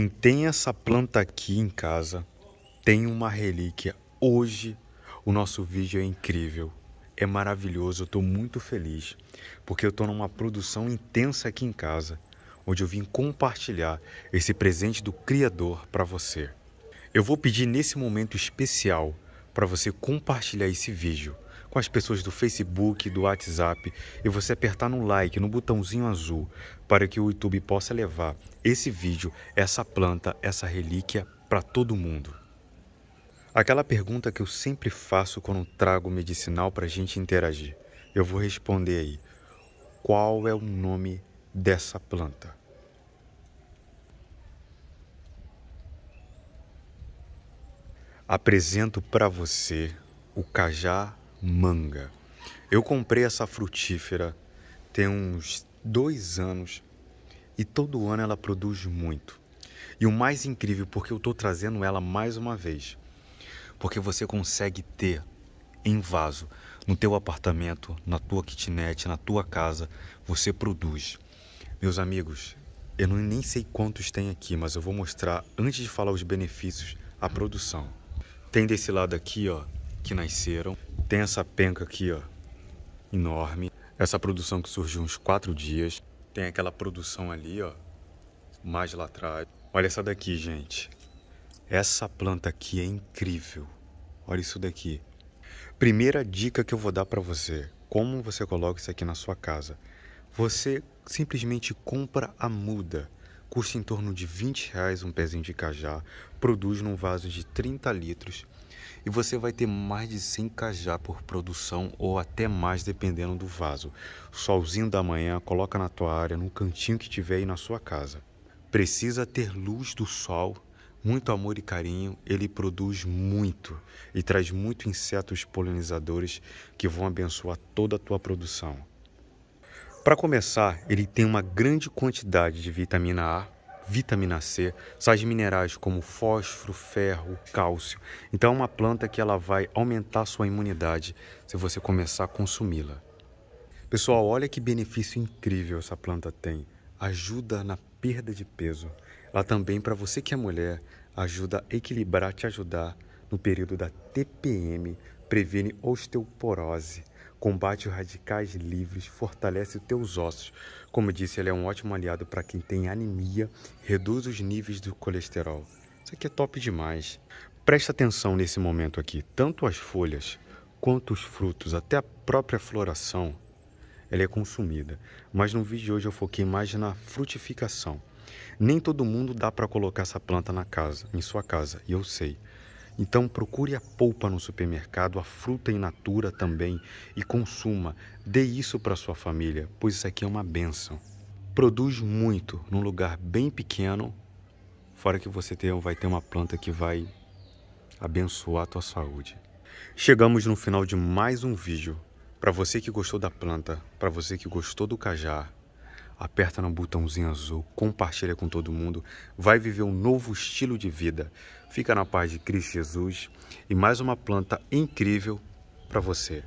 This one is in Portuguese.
Quem tem essa planta aqui em casa tem uma relíquia. Hoje o nosso vídeo é incrível, é maravilhoso. Eu estou muito feliz porque eu estou numa produção intensa aqui em casa, onde eu vim compartilhar esse presente do Criador para você. Eu vou pedir nesse momento especial para você compartilhar esse vídeo com as pessoas do Facebook, do WhatsApp e você apertar no like, no botãozinho azul, para que o YouTube possa levar esse vídeo, essa planta, essa relíquia para todo mundo. Aquela pergunta que eu sempre faço quando trago medicinal para a gente interagir. Eu vou responder aí. Qual é o nome dessa planta? Apresento para você o cajá manga. Eu comprei essa frutífera tem uns dois anos e todo ano ela produz muito. E o mais incrível, porque eu estou trazendo ela mais uma vez, porque você consegue ter em vaso no teu apartamento, na tua kitnet, na tua casa, você produz. Meus amigos, eu não, nem sei quantos tem aqui, mas eu vou mostrar antes de falar os benefícios a produção. Tem desse lado aqui, ó, que nasceram. Tem essa penca aqui, ó, enorme. Essa produção que surgiu uns quatro dias. Tem aquela produção ali, ó, mais lá atrás. Olha essa daqui, gente. Essa planta aqui é incrível. Olha isso daqui. Primeira dica que eu vou dar para você, como você coloca isso aqui na sua casa. Você simplesmente compra a muda custa em torno de 20 reais um pezinho de cajá, produz num vaso de 30 litros e você vai ter mais de 100 cajá por produção ou até mais dependendo do vaso. Solzinho da manhã, coloca na tua área, no cantinho que tiver aí na sua casa. Precisa ter luz do sol, muito amor e carinho, ele produz muito e traz muito insetos polinizadores que vão abençoar toda a tua produção. Para começar, ele tem uma grande quantidade de vitamina A, vitamina C, sais minerais como fósforo, ferro, cálcio. Então é uma planta que ela vai aumentar sua imunidade se você começar a consumi-la. Pessoal, olha que benefício incrível essa planta tem. Ajuda na perda de peso. Ela também, para você que é mulher, ajuda a equilibrar, te ajudar no período da TPM, previne osteoporose combate os radicais livres, fortalece os teus ossos. Como disse, ele é um ótimo aliado para quem tem anemia, reduz os níveis do colesterol. Isso aqui é top demais. Presta atenção nesse momento aqui, tanto as folhas quanto os frutos, até a própria floração, ela é consumida. Mas no vídeo de hoje eu foquei mais na frutificação. Nem todo mundo dá para colocar essa planta na casa, em sua casa, e eu sei. Então procure a polpa no supermercado, a fruta in natura também e consuma. Dê isso para sua família, pois isso aqui é uma benção. Produz muito num lugar bem pequeno, fora que você tem, vai ter uma planta que vai abençoar a tua saúde. Chegamos no final de mais um vídeo. Para você que gostou da planta, para você que gostou do cajá, aperta no botãozinho azul, compartilha com todo mundo, vai viver um novo estilo de vida. Fica na paz de Cristo Jesus e mais uma planta incrível para você.